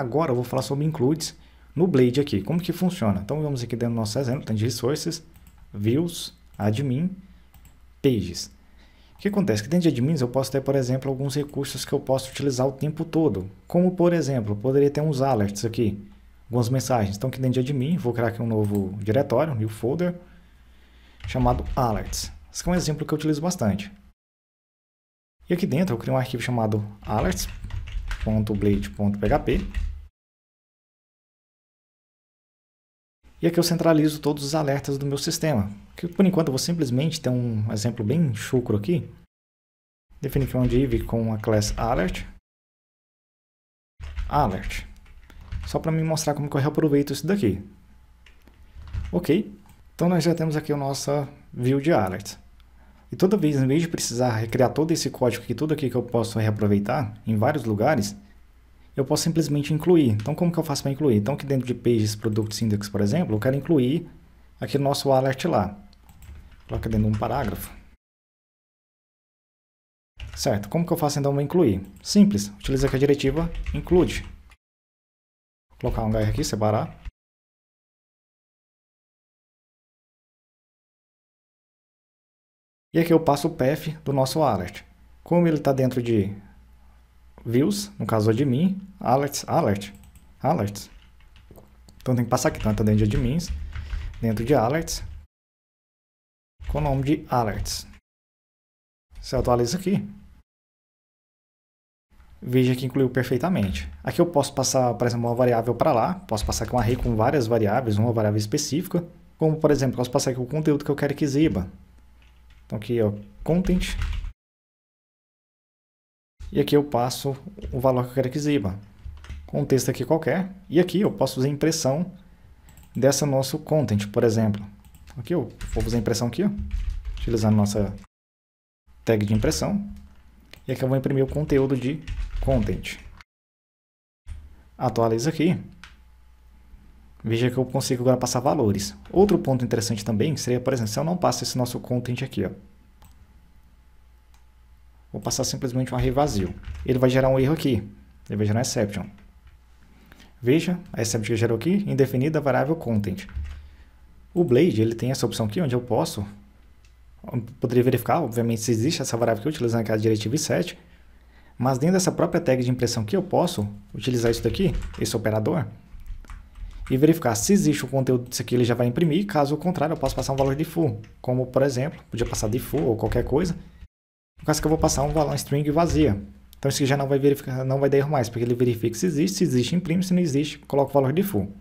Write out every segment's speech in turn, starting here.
Agora eu vou falar sobre includes no Blade aqui. Como que funciona? Então vamos aqui dentro do nosso exemplo, tem de resources, views, admin, pages. O que acontece? Que dentro de admins eu posso ter, por exemplo, alguns recursos que eu posso utilizar o tempo todo. Como, por exemplo, poderia ter uns alerts aqui, algumas mensagens. Então aqui dentro de admin, vou criar aqui um novo diretório, um new folder, chamado alerts. Esse é um exemplo que eu utilizo bastante. E aqui dentro eu crio um arquivo chamado alerts.blade.php E aqui eu centralizo todos os alertas do meu sistema, que por enquanto eu vou simplesmente ter um exemplo bem chucro aqui. Definir é um div com a class alert. Alert. Só para me mostrar como que eu reaproveito isso daqui. Ok. Então nós já temos aqui a nossa view de alert. E toda vez, em vez de precisar recriar todo esse código aqui, tudo aqui que eu posso reaproveitar em vários lugares, eu posso simplesmente incluir. Então, como que eu faço para incluir? Então, aqui dentro de Pages Products Index, por exemplo, eu quero incluir aqui o nosso alert lá. Coloca dentro de um parágrafo. Certo, como que eu faço então para incluir? Simples, utiliza aqui a diretiva include. Vou colocar um HR aqui, separar. E aqui eu passo o path do nosso alert. Como ele está dentro de views, no caso admin, é alerts, alert, alerts. Então tem que passar aqui, tá? então está dentro de admins, dentro de alerts, com o nome de alerts. Você atualiza aqui. Veja que incluiu perfeitamente. Aqui eu posso passar, por exemplo, uma variável para lá, posso passar aqui um array com várias variáveis, uma variável específica, como por exemplo, posso passar aqui o conteúdo que eu quero que exiba. Então aqui, ó, content e aqui eu passo o valor que eu quero que exiba. Com um texto aqui qualquer. E aqui eu posso fazer impressão dessa nosso content, por exemplo. Aqui eu vou fazer impressão aqui, ó, utilizando nossa tag de impressão. E aqui eu vou imprimir o conteúdo de content. Atualizo aqui. Veja que eu consigo agora passar valores. Outro ponto interessante também seria, por exemplo, se eu não passo esse nosso content aqui, ó, Vou passar simplesmente um array vazio. Ele vai gerar um erro aqui. Ele vai gerar exception. Veja, a exception que gerou aqui, indefinida variável content. O Blade, ele tem essa opção aqui, onde eu posso... Eu poderia verificar, obviamente, se existe essa variável aqui, utilizando aquela diretiva set. Mas dentro dessa própria tag de impressão aqui, eu posso utilizar isso daqui, esse operador, e verificar se existe o conteúdo disso aqui, ele já vai imprimir. Caso contrário, eu posso passar um valor de full, como, por exemplo, podia passar de full ou qualquer coisa, por causa que eu vou passar um valor string vazia. Então isso já não vai verificar, não vai dar erro mais, porque ele verifica se existe, se existe, imprime, se não existe, coloca o valor de full.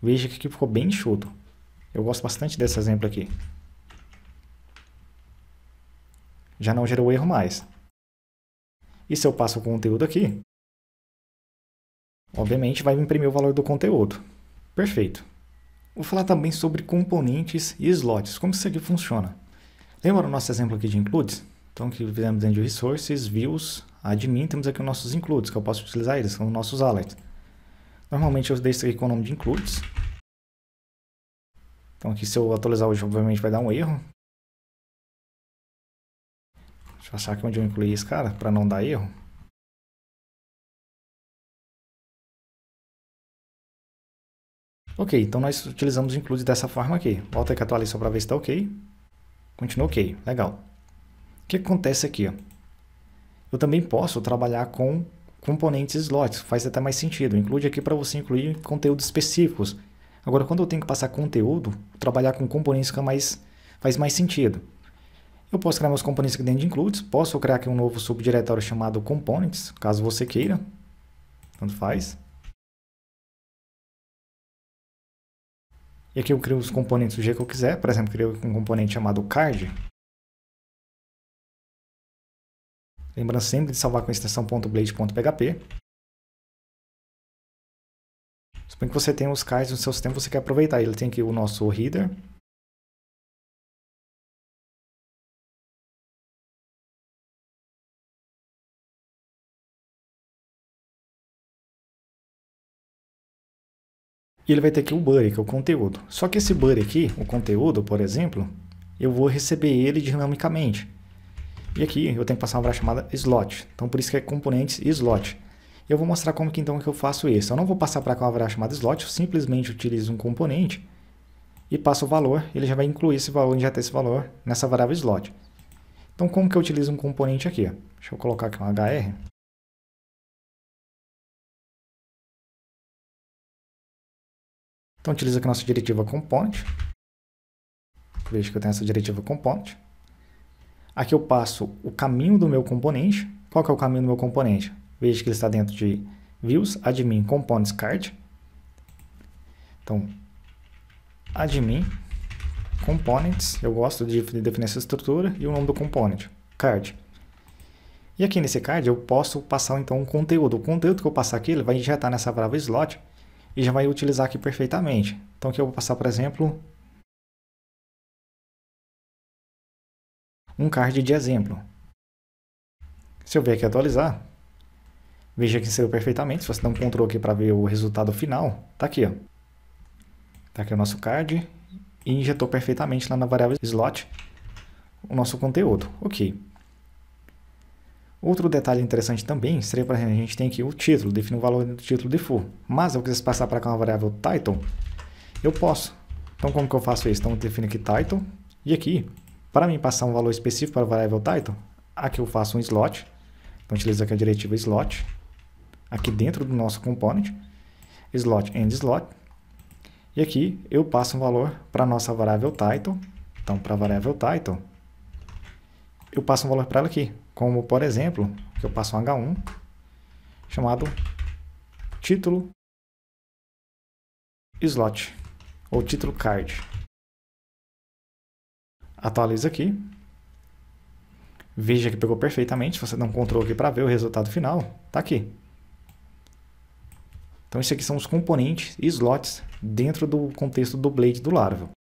Veja que aqui ficou bem enxuto. Eu gosto bastante desse exemplo aqui. Já não gerou erro mais. E se eu passo o conteúdo aqui, obviamente vai imprimir o valor do conteúdo. Perfeito. Vou falar também sobre componentes e slots, como isso aqui funciona. Lembra o nosso exemplo aqui de includes? Então, aqui fizemos dentro de Resources, Views, Admin, temos aqui os nossos Includes, que eu posso utilizar eles, são os nossos alerts. Normalmente eu deixo aqui com o nome de Includes. Então aqui se eu atualizar hoje, obviamente vai dar um erro. Deixa eu achar aqui onde eu incluí esse cara, para não dar erro. Ok, então nós utilizamos o Includes dessa forma aqui. Volta aqui atualiza só para ver se está ok. Continua ok, legal que acontece aqui? Eu também posso trabalhar com componentes slots, faz até mais sentido. Include aqui para você incluir conteúdos específicos. Agora, quando eu tenho que passar conteúdo, trabalhar com componentes fica mais, faz mais sentido. Eu posso criar meus componentes aqui dentro de includes, posso criar aqui um novo subdiretório chamado components, caso você queira, tanto faz. E aqui eu crio os componentes do jeito que eu quiser, por exemplo, crio um componente chamado card, Lembrando sempre de salvar com extensão.blade.php. extensão .blade.php. Suponho que você tem os cais no seu sistema, você quer aproveitar. Ele tem aqui o nosso header. E ele vai ter aqui o body, que é o conteúdo. Só que esse body aqui, o conteúdo, por exemplo, eu vou receber ele dinamicamente. E aqui eu tenho que passar uma variável chamada slot. Então por isso que é componentes slot. Eu vou mostrar como que então que eu faço isso. Eu não vou passar para cá uma variável chamada slot, eu simplesmente utilizo um componente e passo o valor, ele já vai incluir esse valor, injetar esse valor nessa variável slot. Então como que eu utilizo um componente aqui? Deixa eu colocar aqui um HR. Então utiliza aqui a nossa diretiva component. Veja que eu tenho essa diretiva component. Aqui eu passo o caminho do meu componente. Qual que é o caminho do meu componente? Veja que ele está dentro de views, admin, components, card. Então, admin, components, eu gosto de definir essa estrutura e o nome do component, card. E aqui nesse card eu posso passar então um conteúdo. O conteúdo que eu passar aqui, ele vai injetar nessa palavra slot e já vai utilizar aqui perfeitamente. Então aqui eu vou passar, por exemplo, um card de exemplo. Se eu vier aqui atualizar, veja que saiu perfeitamente. Se você não um aqui para ver o resultado final, tá aqui, ó. Tá aqui o nosso card e injetou perfeitamente lá na variável slot o nosso conteúdo. Ok. Outro detalhe interessante também seria, por exemplo, a gente tem aqui o título, Define o valor do título de full. Mas eu quisesse passar para cá uma variável title, eu posso. Então como que eu faço isso? Então eu defino aqui title e aqui para mim passar um valor específico para a variável title, tá, então, aqui eu faço um slot. Então, utilizo aqui a diretiva slot, aqui dentro do nosso component, slot end slot. E aqui eu passo um valor para a nossa variável title. Tá, então, então para a variável title, tá, então, eu passo um valor para ela aqui. Como, por exemplo, que eu passo um H1 chamado título slot ou título card. Atualiza aqui. Veja que pegou perfeitamente. Se você não um aqui para ver o resultado final, tá aqui. Então, esses aqui são os componentes e slots dentro do contexto do Blade do Laravel.